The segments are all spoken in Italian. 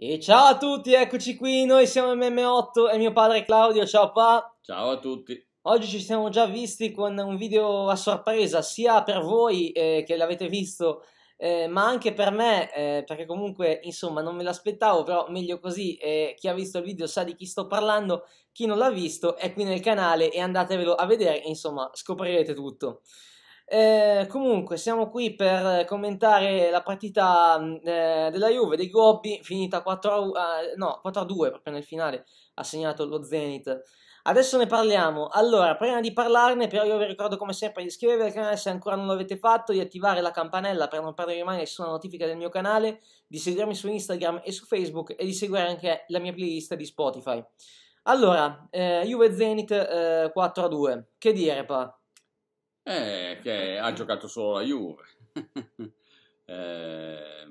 E ciao a tutti, eccoci qui, noi siamo MM8 e mio padre Claudio, ciao pa! Ciao a tutti! Oggi ci siamo già visti con un video a sorpresa sia per voi eh, che l'avete visto eh, ma anche per me, eh, perché comunque insomma non me l'aspettavo, però meglio così, eh, chi ha visto il video sa di chi sto parlando, chi non l'ha visto è qui nel canale e andatevelo a vedere, insomma scoprirete tutto. Eh, comunque, siamo qui per commentare la partita mm, eh, della Juve dei Gobbi, finita 4 a, uh, no, 4 a 2 proprio nel finale, ha segnato lo Zenit. Adesso ne parliamo. Allora, prima di parlarne, però, io vi ricordo come sempre di iscrivervi al canale se ancora non l'avete fatto, di attivare la campanella per non perdere mai nessuna notifica del mio canale, di seguirmi su Instagram e su Facebook e di seguire anche la mia playlist di Spotify. Allora, eh, Juve Zenit 4 eh, a 2, che dire, pa? Eh, che ha giocato solo la Juve. eh,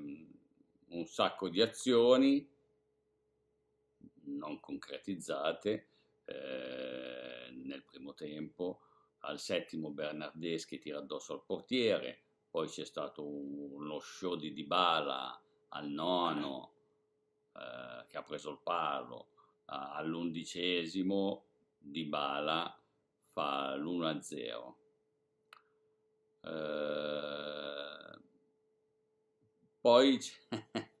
un sacco di azioni non concretizzate eh, nel primo tempo. Al settimo Bernardeschi tira addosso al portiere, poi c'è stato uno show di Dybala al nono eh, che ha preso il palo, all'undicesimo Dybala fa l'1-0 eh, poi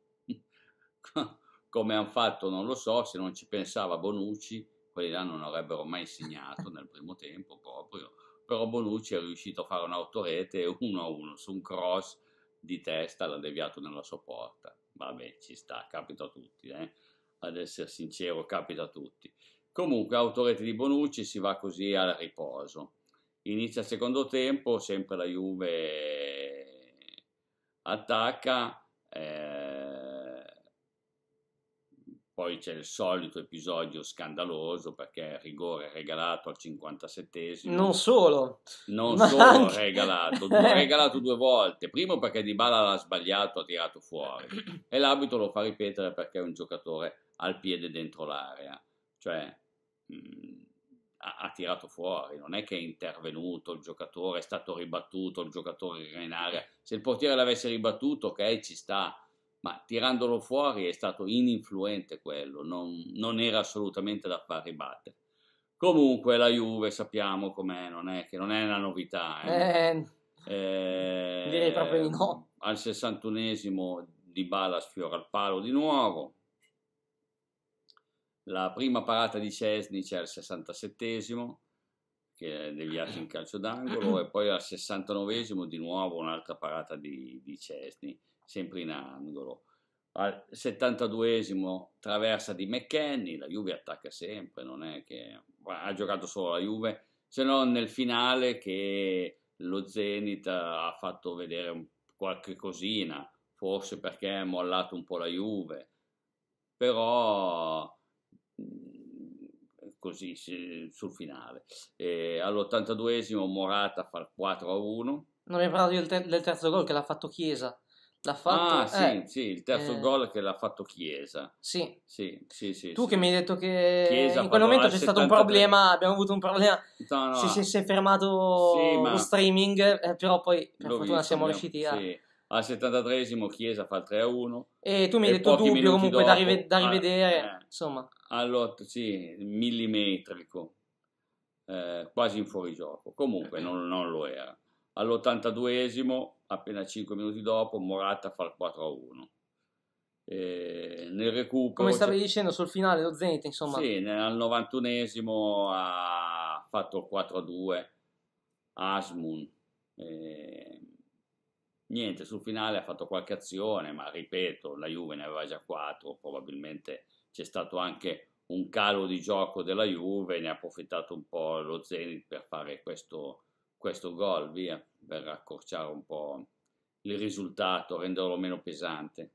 come hanno fatto non lo so, se non ci pensava Bonucci, quelli là non avrebbero mai segnato nel primo tempo proprio, però Bonucci è riuscito a fare un'autorete 1-1 su un cross di testa, l'ha deviato nella sua porta. Vabbè, ci sta, capita a tutti, eh? ad essere sincero, capita a tutti. Comunque, autorete di Bonucci si va così al riposo. Inizia il secondo tempo, sempre la Juve attacca, eh, poi c'è il solito episodio scandaloso perché rigore regalato al 57 Non solo. Non solo anche... regalato, regalato due volte. Primo perché Di Bala l'ha sbagliato, ha tirato fuori e l'abito lo fa ripetere perché è un giocatore al piede dentro l'area. Cioè, mh, mm, ha, tirato fuori, non è che è intervenuto il giocatore, è stato ribattuto il giocatore in area, se il portiere l'avesse ribattuto ok ci sta, ma tirandolo fuori è stato ininfluente quello, non, non era assolutamente da far ribattere. Comunque la Juve sappiamo com'è, non è, che non è una novità. Eh. Eh, eh, direi proprio di no. Ehm, al 61esimo di Bala sfiora il palo di nuovo, la prima parata di c'è al 67esimo, che è deviato in calcio d'angolo, e poi al 69esimo di nuovo un'altra parata di, di Cesni, sempre in angolo. Al 72esimo traversa di McKenny, la Juve attacca sempre, non è che ha giocato solo la Juve, se non nel finale che lo Zenit ha fatto vedere qualche cosina, forse perché ha mollato un po' la Juve, però così sul finale. Eh, all'82esimo Morata fa il 4 a 1. Non abbiamo parlato del terzo gol che l'ha fatto Chiesa. L'ha fatto, ah, sì, eh, sì, il terzo eh, gol che l'ha fatto Chiesa. Sì. sì, sì, sì tu sì. che mi hai detto che Chiesa in quel momento c'è 73. stato un problema, abbiamo avuto un problema, no, no. Si, si, è fermato lo streaming, eh, però poi per fortuna visto, siamo riusciti a... Sì. Al 73 Chiesa fa il 3-1. E tu mi hai detto dubbio comunque da, rive- da, rivedere, al, eh, insomma. All'8, sì, millimetrico, eh, quasi in fuorigioco. Comunque non, non lo era. All'82 appena 5 minuti dopo, Morata fa il 4-1. Eh, nel recupero... Come stavi dicendo, sul finale lo Zenit, insomma... Sì, al 91 ha fatto il 4-2 Asmun. Eh, Niente, sul finale ha fatto qualche azione, ma ripeto, la Juve ne aveva già 4, probabilmente c'è stato anche un calo di gioco della Juve, ne ha approfittato un po' lo Zenit per fare questo, questo gol, via, per accorciare un po' il risultato, renderlo meno pesante.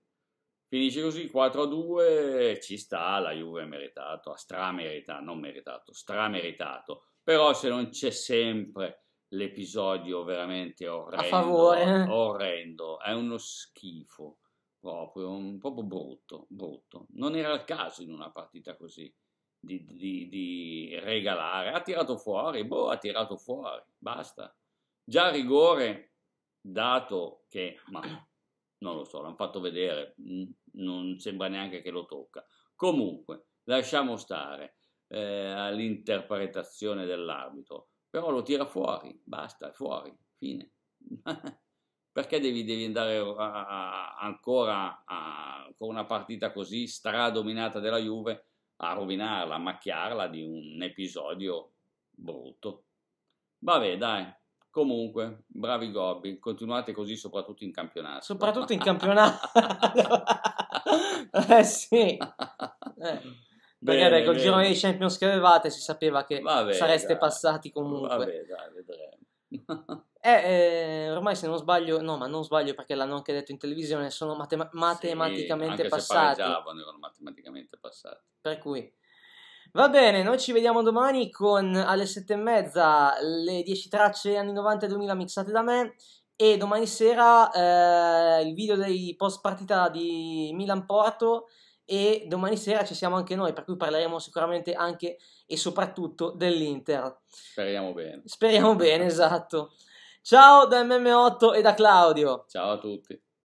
Finisce così 4-2, ci sta, la Juve ha meritato, ha strameritato, non meritato, strameritato, però se non c'è sempre l'episodio veramente orrendo, a favore. orrendo, è uno schifo proprio, un, proprio brutto, brutto. Non era il caso in una partita così di, di, di regalare, ha tirato fuori, boh, ha tirato fuori, basta. Già a rigore, dato che, ma non lo so, l'hanno fatto vedere, non sembra neanche che lo tocca. Comunque, lasciamo stare eh, all'interpretazione dell'arbitro però lo tira fuori, basta, è fuori, fine. Perché devi, devi andare a, a, ancora a, con una partita così stradominata della Juve a rovinarla, a macchiarla di un episodio brutto? Vabbè, dai. Comunque, bravi Gobbi, continuate così soprattutto in campionato. Soprattutto in campionato. eh sì. Eh. Perché bene, col il giro dei Champions che avevate si sapeva che vabbè, sareste dai, passati comunque. Vabbè, dai, vedremo. eh, eh, ormai se non sbaglio, no, ma non sbaglio perché l'hanno anche detto in televisione, sono matema- matematicamente sì, passati. erano matematicamente passati. Per cui. Va bene, noi ci vediamo domani con alle sette e mezza le 10 tracce anni 90 e 2000 mixate da me e domani sera eh, il video dei post partita di Milan Porto e domani sera ci siamo anche noi, per cui parleremo sicuramente anche e soprattutto dell'Inter. Speriamo bene. Speriamo bene, esatto. Ciao da MM8 e da Claudio. Ciao a tutti.